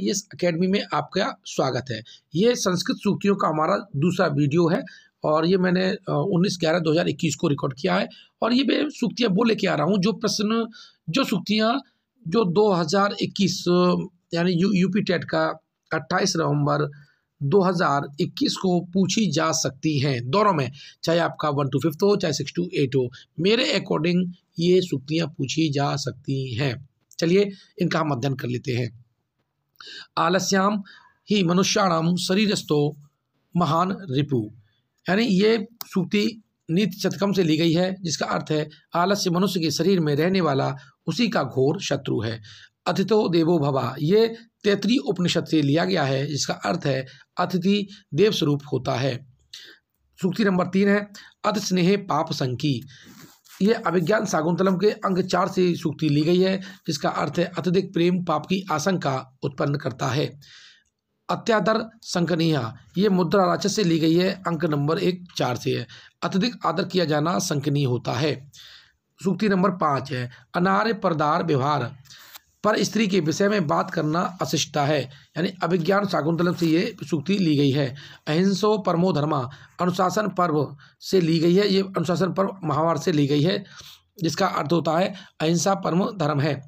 इस एकेडमी में आपका स्वागत है ये संस्कृत सूक्तियों का हमारा दूसरा वीडियो है और ये मैंने उन्नीस ग्यारह दो हज़ार इक्कीस को रिकॉर्ड किया है और ये मैं सूक्तियाँ वो लेके आ रहा हूँ जो प्रश्न जो सूक्तियाँ जो दो हज़ार इक्कीस यानी यू यूपी टेट का अट्ठाईस नवंबर 2021 को पूछी जा सकती हैं दोनों में चाहे आपका वन टू फिफ्थ हो चाहे सिक्स टू एट हो मेरे अकॉर्डिंग ये सूक्तियाँ पूछी जा सकती हैं चलिए इनका हम अध्ययन कर लेते हैं आलस्याम ही मनुष्याणाम शरीरस्थो महान रिपु यानी ये सूक्ति नीत शतकम से ली गई है जिसका अर्थ है आलस्य मनुष्य के शरीर में रहने वाला उसी का घोर शत्रु है अतिथो देवो भवा ये तैतरी उपनिषद से लिया गया है जिसका अर्थ है अतिथि देवस्वरूप होता है सूक्ति नंबर तीन है अत स्नेह पाप संकी ये अभिज्ञान सागुंतलम के अंग चार से सूक्ति ली गई है जिसका अर्थ है अत्यधिक प्रेम पाप की आशंका उत्पन्न करता है अत्यादर संकनीय ये मुद्रा राक्षस से ली गई है अंक नंबर एक चार से है अत्यधिक आदर किया जाना संकनीय होता है सूक्ति नंबर पाँच है अनार्य परदार व्यवहार पर स्त्री के विषय में बात करना अशिष्टा है यानी अभिज्ञान शाकुंतलम से ये सूक्ति ली गई है अहिंसो परमो धर्मा अनुशासन पर्व से ली गई है ये अनुशासन पर्व महावार से ली गई है जिसका अर्थ होता है अहिंसा परम धर्म है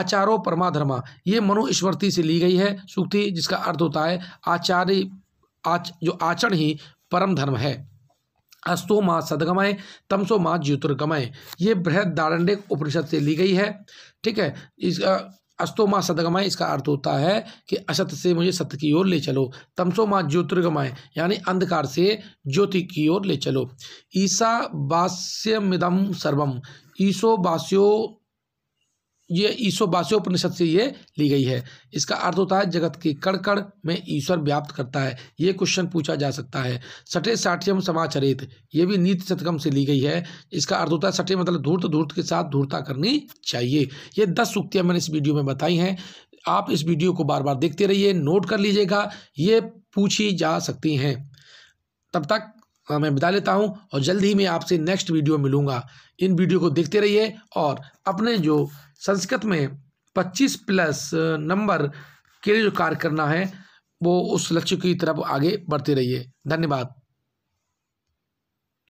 आचारो परमा धर्मा ये मनुस्मृति से ली गई है सूक्ति जिसका अर्थ होता है आचार्य आच जो आचरण ही परम धर्म है अस्तो माँ सदगमय माँ ज्योतिर्गमय ये बृहद दारण्य उपनिषद से ली गई है ठीक है इसका अस्तो माँ सदगमय इसका अर्थ होता है कि असत से मुझे सत्य की ओर ले चलो तमसो माँ ज्योतिर्गमय यानी अंधकार से ज्योति की ओर ले चलो ईसा बास्यमिदम सर्वम ईसो बास्यो ये ईश्वरवासी उपनिषद से ये ली गई है इसका अर्थ होता है जगत के कण कण में ईश्वर व्याप्त करता है ये क्वेश्चन पूछा जा सकता है सठे साठियम समाचरित ये भी नीति शतकम से ली गई है इसका अर्थ होता है सठे मतलब धूर्त धूर्त के साथ धूर्ता करनी चाहिए ये दस सुक्तियाँ मैंने इस वीडियो में बताई हैं आप इस वीडियो को बार बार देखते रहिए नोट कर लीजिएगा ये पूछी जा सकती हैं तब तक हाँ, मैं बता लेता हूँ और जल्द ही मैं आपसे नेक्स्ट वीडियो मिलूँगा इन वीडियो को देखते रहिए और अपने जो संस्कृत में पच्चीस प्लस नंबर के लिए जो कार्य करना है वो उस लक्ष्य की तरफ आगे बढ़ते रहिए धन्यवाद